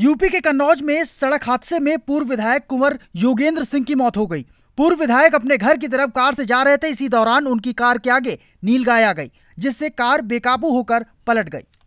UP के कन्नौज में सड़क हादसे में पूर्व विधायक कुंवर योगेंद्र सिंह की मौत हो गई पूर्व विधायक अपने घर की तरफ कार से जा रहे थे इसी दौरान उनकी कार के आगे नीलगाय आ गई जिससे कार बेकाबू होकर पलट गई